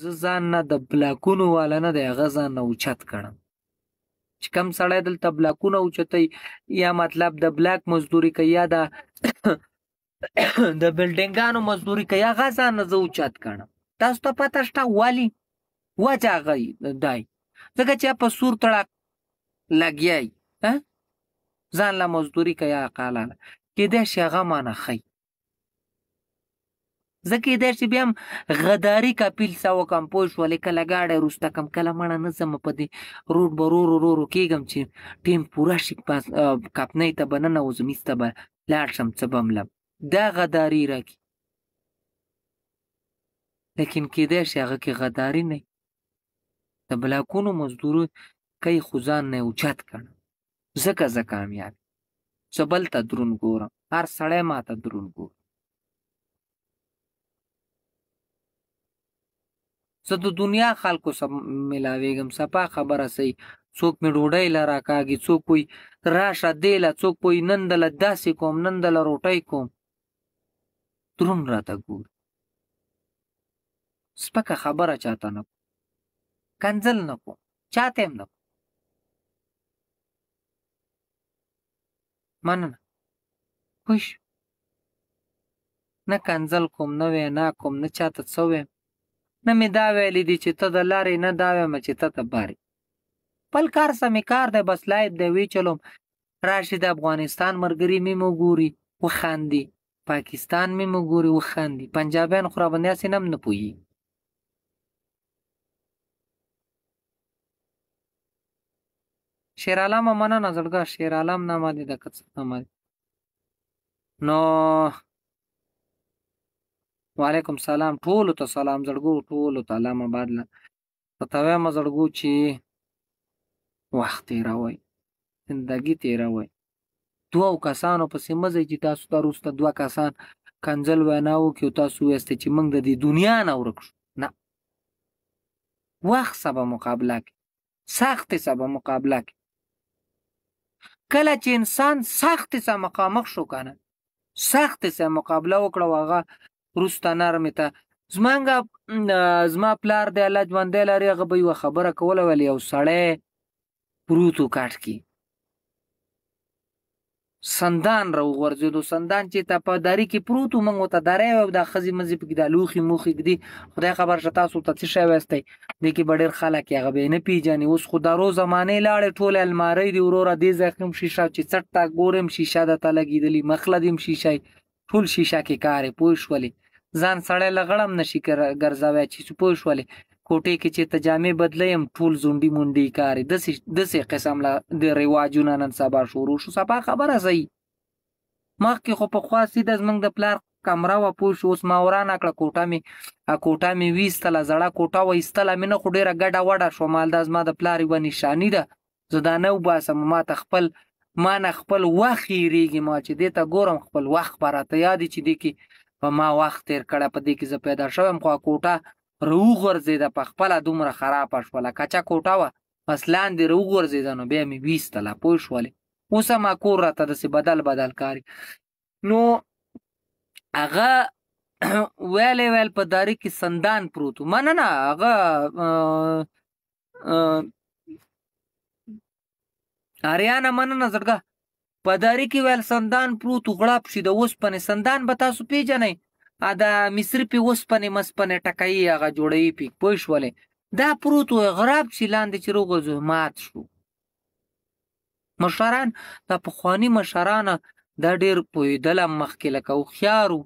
زه ځان نه د بلاکونو والا نه د هغه ځان نه اوچت کړم چې کم سړی دلته بلاکونه اوچتوي یا مطلب د بلاک مزدوري کوي یا د د بلډینګانو مزدوري کوي هغه ځان نه زه اوچت کړم تاسو ته پته شته ولې وجه هغه دی ځکه چې په سور تړاک لګیای ځان له مزدوري کوي هغه کالاله کېدای شي هغه مانه ښي ځکه دې چې بیا هم غداري کاپیل ساو کمپوز ولې کله گاډه روسته کم کله مړه نه زم په دې روټ برور ورور کېګم چې ټیم پورا شي پاس کاپنۍ ته بننه وزمیسته به لاړ شم څه بملم دا غداري راکی لیکن کېدای شي هغه کې غداري نه د بلاکونو مزدورو کوي خوزان نه اوچت کړ زکه زه کامیاب زه بل ته درون ګورم هر سړی ما ته درون ګورم زه د دنیا خلکو سم ملاویږم سپا خبره سي څوک می ډوډۍ لا راکاږي څوک وي راشه دی لا څوک وي نن دله داسې کوم نن دله روټۍ کوم دروم راته ګور سپکه خبره چاته نه کوم کنځل نه کوم چاته هم نه کوم مننه خوش نه کنځل کوم نه وینا کوم نه چاته څه ویم نه مې دا ویلي دي چې ته د لارې نه دا وایم چې ته ته باري خپل کار سمې کار دی بس لایب دی وی چلوم راشي د افغانستان مرګري مې مو ګوري وخاندي پاکستان مې مو ګوري وخاندي پنجابیان خو را باندې هسې نه هم نه پوهېږي شیرعالمه مننه زړګه شیرعالم نامه دې د کڅ نامه نو وعلیکم سلام ټولو ته سلام زړګو ټولو ته علامه بادله ستویمه زړګو چې وخت تېروئ زندګي تېروئ دوو کسانو پسې مه ځئ چې تاسو ته وروسته دوه کسان کنځل وینا وکړي او تاسو وویاستئ چې موږ د دې دنیا نه ورک شو نه وخت سبه مقابله کوي سختې سبه مقابله کوي کله چې انسان سختې سره مخامخ شو که نه سختې سره مقابله وکړه او هغه روسته نرمه ته زمانګه زما پلار دی الله ژوندې لري هغه به یو خبره کوله ولی یو سړی پروتو کاټ کی سندان را وغورځېدو سندان چې ته په داری کې پروت و موږ ورته داری او دا ښځې مزې پکې دا لوښي موښي ږدي خدای خبر شه تاسو ته څه شی ویستی دې کې به ډېر خلک یې هغه به یې نه پېژني اوس خو دارو زمانې لاړې ټولې المارۍ دي وروره دې ځای هم شیشه چې څټ تا ګورم شیشه درته لګېدلي مخله دې هم شیشه ټول شیشه کې کارې پوه شولې ځان سړی لغړم نشي ګرځاوي چې پوه شولې کوټې کې چې تجامې بدلیم ټول زونډي مونډي کاری د دسې قسم له د رواجونه نن سبا شروع شو سبا خبره سي مخکې خو په خوا سیده زمونږ د پلار کمره و پوه شو اوس ما ورانه کړه کوټه مې کوټه مې ویستله زړه کوټه وایستله مې نه خو ډېره ګډه وډه شوه مال دا زما د پلار یوه نشاني ده زه دا نه وباسم ما ته خپل ما نه خپل وخت هېرېږي ما چې دې ته ګورم خپل وخت به راته یاد چې دې کې په ما وخت تیر کړه په دې کې زه پیدا شوم خو کوټه روغورځېده په خپله دومره خرابه شوله کچه کوټه وه بس لاندې روغورځېده نو بیا مې ویستله پوه شولې اوس هم کور راته داسې بدل بدل کاري نو هغه ویل ویل په داری کې سندان پروت ما نه نه هغه آریانه مننه زړګه په داری کې ویل سندان پروت غړا پښې د اوسپنې سندان به تاسو پیژنئ دا مصر پې اوسپنې مسپنې ټکایي هغه جوړوي پې پوه شولې دا پروت و غراب چې لاندې چې روغځو مات شو مشران دا پخواني مشرانه دا ډېر پوهېدل مخکې لکه هوښیار وو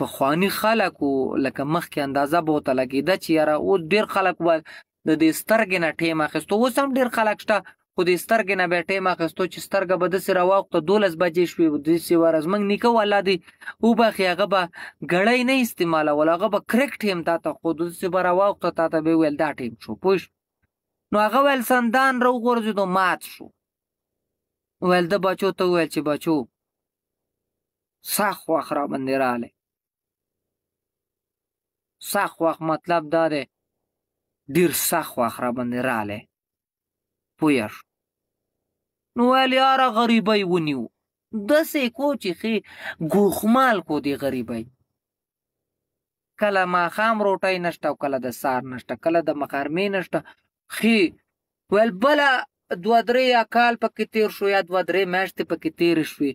پخواني خلک وو لکه مخکې اندازه به ورته لګېده چې یاره اوس ډېر خلک ول د دې سترګې نه ټیم اخیستو اوس هم ډېر خلک شته خو د سترګې نه بیا ټایم اخیستو چې سترګه به داسې راواخته دولس بجې شوې داسې واره زموږ نیکه والا دی وباخي هغه به ګړۍ نه استعمالول هغه به کرک ټیم تا ته خو داسې به راواخته تا ته به ویل دا ټیم شو پوه نو هغه ویل سندان راوغورځېدو مات شو ویل د بچو ته ویل چې بچو سخ وخت را باندې راغلی سخ وخت مطلب دا دی ډېر سخ وخت را باندې راغلی پوه شو نو ویل یاره غریبۍ ونیو دسې کو چې ښې ګوخمال کو دی غریبۍ کله ماښام روټۍ نشته او کله د سار نشته کله د مخارمې نشته ښې ویل بله دوه درې یا کال پکې تیر شو یا دوه درې میاشتې پکې تیرې شوې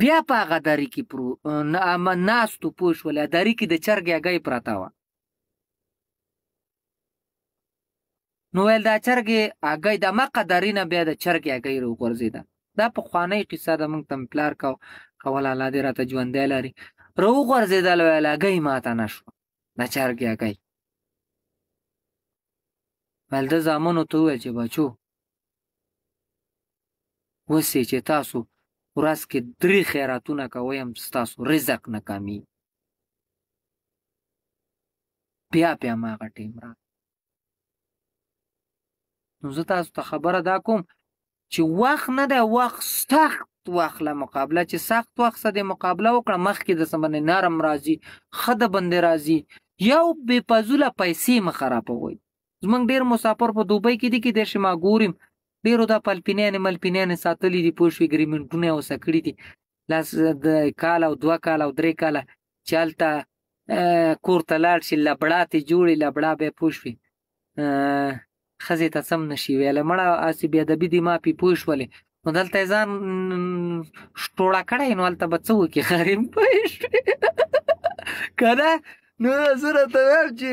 بیا په هغه دری کې پرو ناستو پوه شول دری کې د چرګ هګۍ پرته وه نو ویل دا چرګې هګۍ د مقه درینه بیا د چرګې هګۍ راوغورځېده دا پخوانۍ قصه ده موږ ته م پلار کو کوله الله دې راته ژوندی لري راوغورځېدل ویل هګۍ ماته نه شوه د چرګې هګۍ ویل ده زامنو ته وویل چې بچو اوس چې تاسو ورځ کې درې خیراتونه کوئ هم ستاسو رزق نه کمېږي بیا بیا هماغه ټیم راغی نو زه تاسو ته خبره دا کوم چې وخت نه دی وخت سخت واخله مقابله چې سخت وخت سره مقابله وکړه مخکې د سمنه نرم راځي خده بندې راځي یو بے پزوله پیسې م خرابوي زمونږ ډیر مسافر په دوبۍ کې دي کې د شما ګورم ډیرو دا پلپینانه ملپینانه ساتلې دي پوه شو اګریمنټونه او سکړې دي لاس د کال او دوه کال او درې کال چالتہ کور تلاړ شي لبړاتې جوړې لبړا به پوه شوي خزې ته سم نشي ویل مړه اسی بیا د بی دی ما پی پوه شولې نو دلته ځان ټوړه کړی نو هلته به څه وکړي غریم پوه شوې که نه نو زه راته ویم چې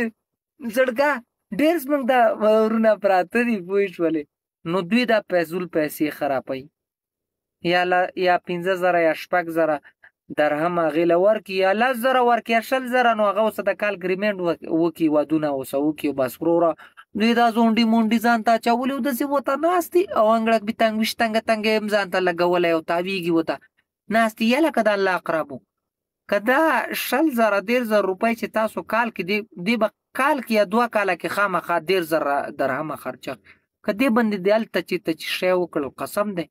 زړګه ډېر زموږ دا ورونه پراته دي پوه شولې نو دوی دا پیزول پیسې خرابوي یا یا پنځه زره یا شپږ زره درهم هغې له ورکړي یا لس زره ورکړي یا شل زره نو هغه اوسه د کال ګریمنډ وکړي ودونه اوسه وکړي بس وروره نو دا زونډي مونډي ځان ته چولې د سی وته ناشتي او انګړک به تنګ وش تنګ تنګ هم ځان ته لګولې او تاویږي وته ناشتي یاله کدا الله اقربو کدا شل زره ډیر زر روپۍ چې تاسو کال کې دی دی به کال کې یا دوا کال کې خامخا ډیر زر درهم خرچه کدی باندې دیال ته چې ته شی وکړو قسم دی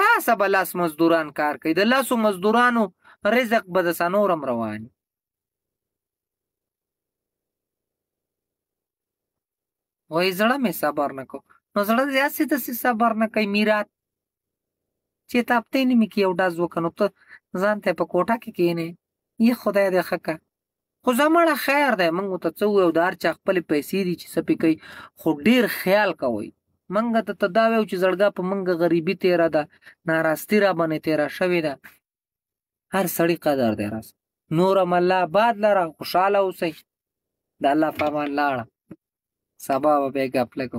تاسو بلاس مزدوران کار کوي د لاسو مزدورانو رزق به د سنورم روان وای زړه مې صبر نه کو نو زړه دې هسې داسې صبر نه کوي میرات چې تاپتی نه مې کې یو ډاز وکړه نو ته ځان ته په کوټه کې کښېنې یې خدای دې ښه که خو زمړه خیر دی موږ ته څه ووایو د هر چا خپلې پیسې دي چې څه پې کوي خو ډېر خیال کوئ منګ ته ته دا ویو چې زړګا په منګ غریبي تیره ده ناراستي را باندې تیره شوې ده هر سړی قدر دی راس نورم الله آباد لره خوشحاله اوسئ د الله په امان لاړه sababa bag apply